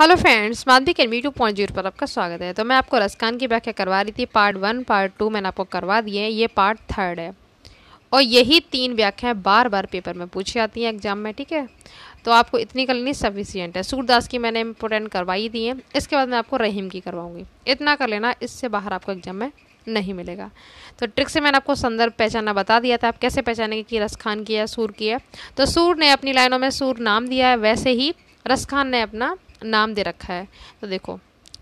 hello friends Madhavi कैनवी two point zero पर आपका स्वागत है तो मैं आपको रसकान की व्याख्या करवा रही थी पार्ट वन पार्ट टू मैंने आपको करवा दिए ये पार्ट थर्ड है और यही तीन व्याख्याएं बार बार पेपर में पूछी जाती हैं एग्जाम में ठीक है तो आपको इतनी कर लेनी सफिशियंट है सूरदास की मैंने इम्पोर्टेंट करवाई दी है इसके बाद मैं आपको रहीम की करवाऊँगी इतना कर लेना इससे बाहर आपको एग्जाम में नहीं मिलेगा तो ट्रिक से मैंने आपको संदर्भ पहचानना बता दिया था आप कैसे पहचानेंगे कि रसखान की है सूर की है तो सूर ने अपनी लाइनों में सूर नाम दिया है वैसे ही रसखान ने अपना नाम दे रखा है तो देखो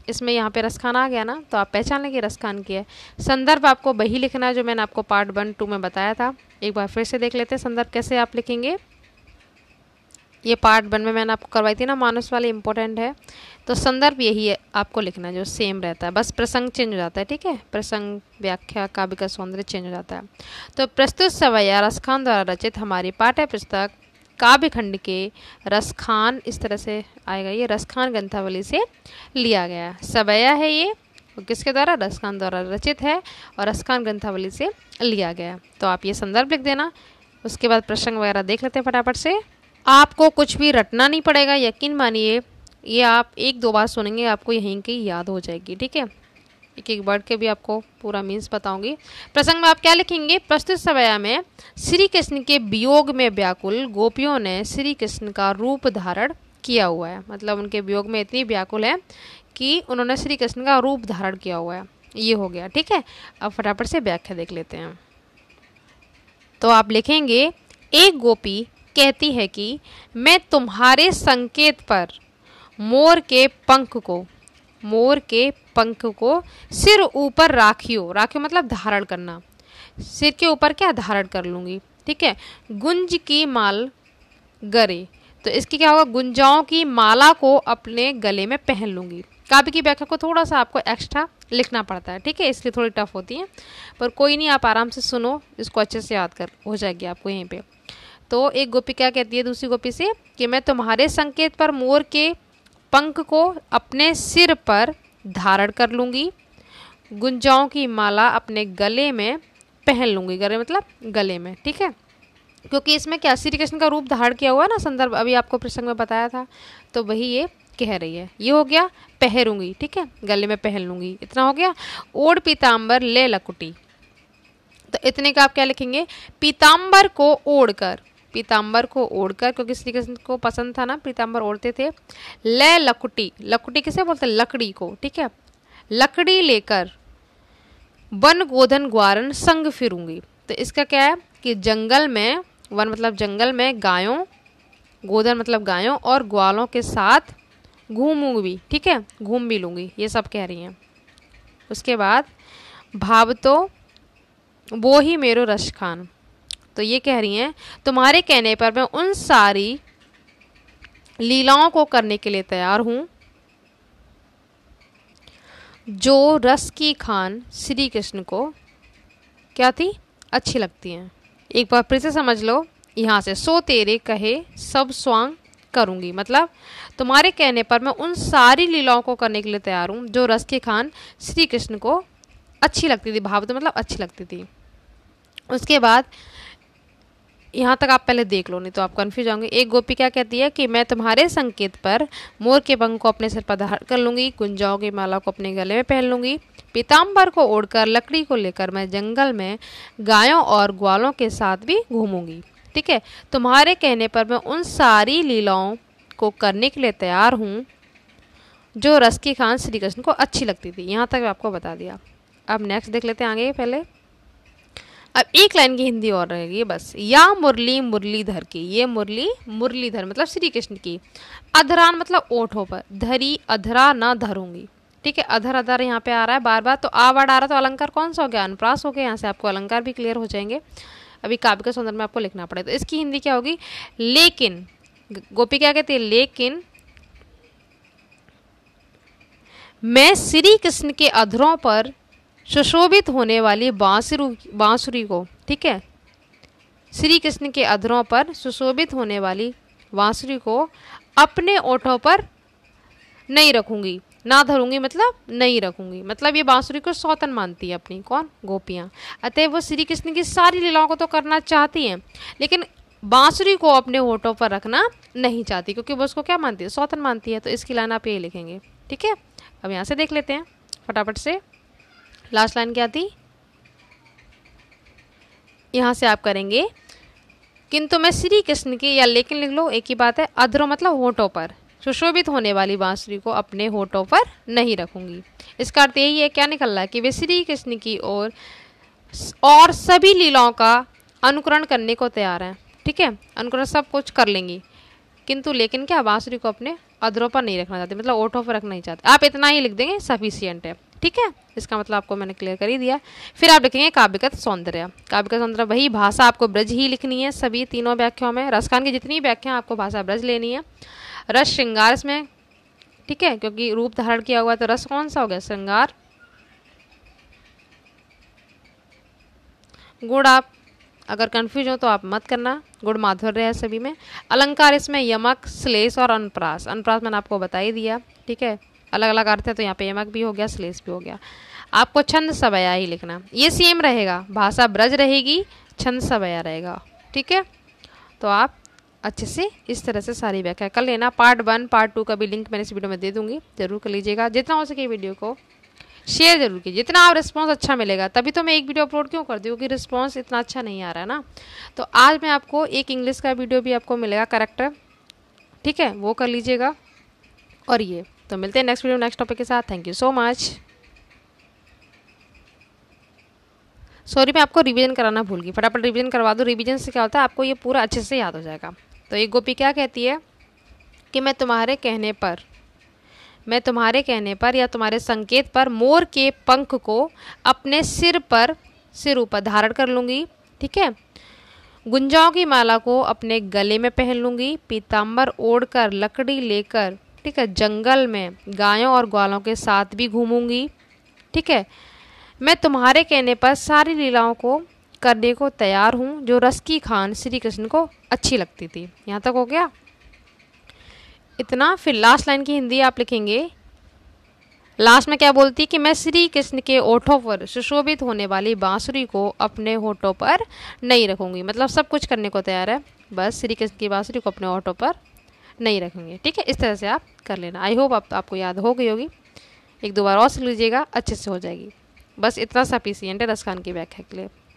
इसमें यहाँ पे रसखान आ गया ना तो आप पहचान लेंगे रसखान की है संदर्भ आपको वही लिखना है जो मैंने आपको पार्ट वन टू में बताया था एक बार फिर से देख लेते हैं संदर्भ कैसे आप लिखेंगे ये पार्ट वन में मैंने आपको करवाई थी ना मानस वाले इंपॉर्टेंट है तो संदर्भ यही है आपको लिखना है जो सेम रहता है बस प्रसंग चेंज हो जाता है ठीक है प्रसंग व्याख्या काव्य का सौंदर्य चेंज हो जाता है तो प्रस्तुत सवैया रसखान द्वारा रचित हमारी पाठ्य पुस्तक काव्य खंड के रसखान इस तरह से आएगा ये रसखान ग्रंथावली से लिया गया सबया है ये किसके द्वारा रसखान द्वारा रचित है और रसखान ग्रंथावली से लिया गया तो आप ये संदर्भ लिख देना उसके बाद प्रसंग वगैरह देख लेते हैं फटाफट से आपको कुछ भी रटना नहीं पड़ेगा यकीन मानिए ये आप एक दो बार सुनेंगे आपको यहीं की याद हो जाएगी ठीक है एक एक वर्ड के भी आपको पूरा मीन्स बताऊंगी प्रसंग में आप क्या लिखेंगे प्रस्तुत सवया में श्री कृष्ण के वियोग में व्याकुल गोपियों ने श्री कृष्ण का रूप धारण किया हुआ है मतलब उनके वियोग में इतनी व्याकुल है कि उन्होंने श्री कृष्ण का रूप धारण किया हुआ है ये हो गया ठीक है अब फटाफट से व्याख्या देख लेते हैं तो आप लिखेंगे एक गोपी कहती है कि मैं तुम्हारे संकेत पर मोर के पंख को मोर के पंख को सिर ऊपर राखियो राखियो मतलब धारण करना सिर के ऊपर क्या धारण कर लूँगी ठीक है गुंज की माल गरे तो इसकी क्या होगा गुंजाओं की माला को अपने गले में पहन लूँगी काव्य की व्याख्या को थोड़ा सा आपको एक्स्ट्रा लिखना पड़ता है ठीक है इसलिए थोड़ी टफ होती है पर कोई नहीं आप आराम से सुनो इसको अच्छे से याद कर हो जाएगी आपको यहीं पे तो एक गोपी क्या कहती है दूसरी गोपी से कि मैं तुम्हारे संकेत पर मोर के पंख को अपने सिर पर धारण कर लूँगी गुंजाओं की माला अपने गले में पहन लूँगी गले मतलब गले में ठीक है क्योंकि इसमें क्या श्री कृष्ण का रूप धारण किया हुआ ना संदर्भ अभी आपको प्रसंग में बताया था तो वही ये कह रही है ये हो गया पहरूंगी ठीक है गले में पहन लूँगी इतना हो गया ओढ़ पीताम्बर ले लकुटी तो इतने का आप क्या लिखेंगे पीताम्बर को ओढ़ कर पीताम्बर को ओढ़कर क्योंकि श्री कृष्ण को पसंद था ना पीताम्बर ओढ़ते थे ले लकुटी लकुटी किसे बोलते हैं लकड़ी को ठीक है लकड़ी लेकर वन गोधन ग्वारन संग फिरूंगी तो इसका क्या है कि जंगल में वन मतलब जंगल में गायों गोधन मतलब गायों और ग्वालों के साथ घूमूंगी भी ठीक है घूम भी लूँगी ये सब कह रही हैं उसके बाद भाव तो वो ही मेरो रश खान तो ये कह रही हैं तुम्हारे कहने पर मैं उन सारी लीलाओं को करने के लिए तैयार हूं जो रस की खान श्री कृष्ण को क्या थी अच्छी लगती हैं एक बार फिर से समझ लो यहां से सो तेरे कहे सब स्वांग करूंगी मतलब तुम्हारे कहने पर मैं उन सारी लीलाओं को करने के लिए तैयार हूं जो रस की खान श्री कृष्ण को अच्छी लगती थी भाव तो मतलब अच्छी लगती थी उसके बाद यहाँ तक आप पहले देख लो नहीं तो आप कन्फ्यूज होंगे एक गोपी क्या कहती है कि मैं तुम्हारे संकेत पर मोर के बंग को अपने सिर पर धार कर लूँगी गुंजाओं की माला को अपने गले में पहन लूँगी पीताम्बर को ओढ़कर लकड़ी को लेकर मैं जंगल में गायों और ग्वालों के साथ भी घूमूंगी ठीक है तुम्हारे कहने पर मैं उन सारी लीलाओं को करने के लिए तैयार हूँ जो रस की खान श्री कृष्ण को अच्छी लगती थी यहाँ तक आपको बता दिया अब नेक्स्ट देख लेते हैं आगे पहले अब एक लाइन की हिंदी और रहेगी बस या मुरली मुरलीधर की ये मुरली मुरलीधर मतलब श्री कृष्ण की अधरान मतलब ओठों पर धरी अधरा ना धरूंगी ठीक है अधर अधर यहाँ पे आ रहा है बार बार तो आ वर्ड आ रहा है तो अलंकार कौन सा हो गया अनुप्रास हो गया यहाँ से आपको अलंकार भी क्लियर हो जाएंगे अभी काव्य के सौंदर्य में आपको लिखना पड़ेगा तो इसकी हिंदी क्या होगी लेकिन गोपी क्या कहती है लेकिन मैं श्री कृष्ण के अधरों पर सुशोभित होने वाली बाँसुरी बांसुरी को ठीक है श्री कृष्ण के अधरों पर सुशोभित होने वाली बांसुरी को अपने ओठों पर नहीं रखूंगी ना धरूंगी मतलब नहीं रखूंगी मतलब ये बांसुरी को सौतन मानती है अपनी कौन गोपियाँ अतः वो श्री कृष्ण की सारी लीलाओं को तो करना चाहती हैं लेकिन बांसुरी को अपने ओठों पर रखना नहीं चाहती क्योंकि वो उसको क्या मानती है सौतन मानती है तो इसकी लाइन आप ये लिखेंगे ठीक है अब यहाँ से देख लेते हैं फटाफट से लास्ट लाइन क्या थी यहाँ से आप करेंगे किंतु मैं श्री कृष्ण की या लेकिन लिख लो एक ही बात है अधरो मतलब होठों पर सुशोभित होने वाली बांसुरी को अपने होठों पर नहीं रखूंगी इसका अर्थ यही है क्या निकल रहा है कि वे श्री कृष्ण की ओर और, और सभी लीलाओं का अनुकरण करने को तैयार हैं ठीक है अनुकरण सब कुछ कर लेंगी किंतु लेकिन क्या बांसुरी को अपने अदरों पर नहीं रखना चाहते मतलब ओठों पर रखना ही चाहते आप इतना ही लिख देंगे सफिशियंट है ठीक है इसका मतलब आपको मैंने क्लियर कर ही दिया फिर आप लिखेंगे काव्यगत सौंदर्य काव्यगत सौंदर्य वही भाषा आपको ब्रज ही लिखनी है सभी तीनों व्याख्याओं में रसखान की जितनी व्याख्या आपको भाषा ब्रज लेनी है रस श्रृंगार इसमें ठीक है क्योंकि रूप धारण किया हुआ है तो रस कौन सा हो गया श्रृंगार गुड़ आप अगर कन्फ्यूज हो तो आप मत करना गुड़ माधुर्य है सभी में अलंकार इसमें यमक स्लेस और अनप्रास अनप्रास मैंने आपको बता ही दिया ठीक है अलग अलग अर्थ है तो यहाँ पे यमक भी हो गया श्लेष भी हो गया आपको छंद सबया ही लिखना ये सेम रहेगा भाषा ब्रज रहेगी छंद सबया रहेगा ठीक है तो आप अच्छे से इस तरह से सारी व्याख्या कर लेना पार्ट वन पार्ट टू का भी लिंक मैंने इस वीडियो में दे दूंगी जरूर कर लीजिएगा जितना हो सके वीडियो को शेयर जरूर कीजिए जितना आप रिस्पॉन्स अच्छा मिलेगा तभी तो मैं एक वीडियो अपलोड क्यों कर दी क्योंकि रिस्पॉन्स इतना अच्छा नहीं आ रहा है ना तो आज मैं आपको एक इंग्लिश का वीडियो भी आपको मिलेगा करेक्टर ठीक है वो कर लीजिएगा और ये तो मिलते हैं नेक्स्ट वीडियो नेक्स्ट टॉपिक के साथ thank you so much sorry मैं आपको रिवीजन कराना भूल गई फटाफट रिवीजन करवा दूँ रिवीजन से क्या होता है आपको ये पूरा अच्छे से याद हो जाएगा तो एक गोपी क्या कहती है कि मैं तुम्हारे कहने पर मैं तुम्हारे कहने पर या तुम्हारे संकेत पर मोर के पंख को अपने सिर पर सिर ऊपर धारण कर लूँगी ठीक है गुंजाओं की माला को अपने गले में पहन लूँगी पीताम्बर ओढ़कर लकड़ी लेकर ठीक है जंगल में गायों और ग्वालों के साथ भी घूमूंगी ठीक है मैं तुम्हारे कहने पर सारी लीलाओं को करने को तैयार हूँ जो रस की खान श्री कृष्ण को अच्छी लगती थी यहाँ तक हो गया इतना फिर लास्ट लाइन की हिंदी आप लिखेंगे लास्ट में क्या बोलती है कि मैं श्री कृष्ण के ओठों पर सुशोभित होने वाली बांसुरी को अपने होठों पर नहीं रखूंगी मतलब सब कुछ करने को तैयार है बस श्री कृष्ण की बांसुरी को अपने ओठों पर नहीं रखेंगे ठीक है इस तरह से आप कर लेना आई होप आप, आपको याद हो गई होगी एक दो बार और सीख लीजिएगा अच्छे से हो जाएगी बस इतना सा पी सी रस खान की व्याख्या के लिए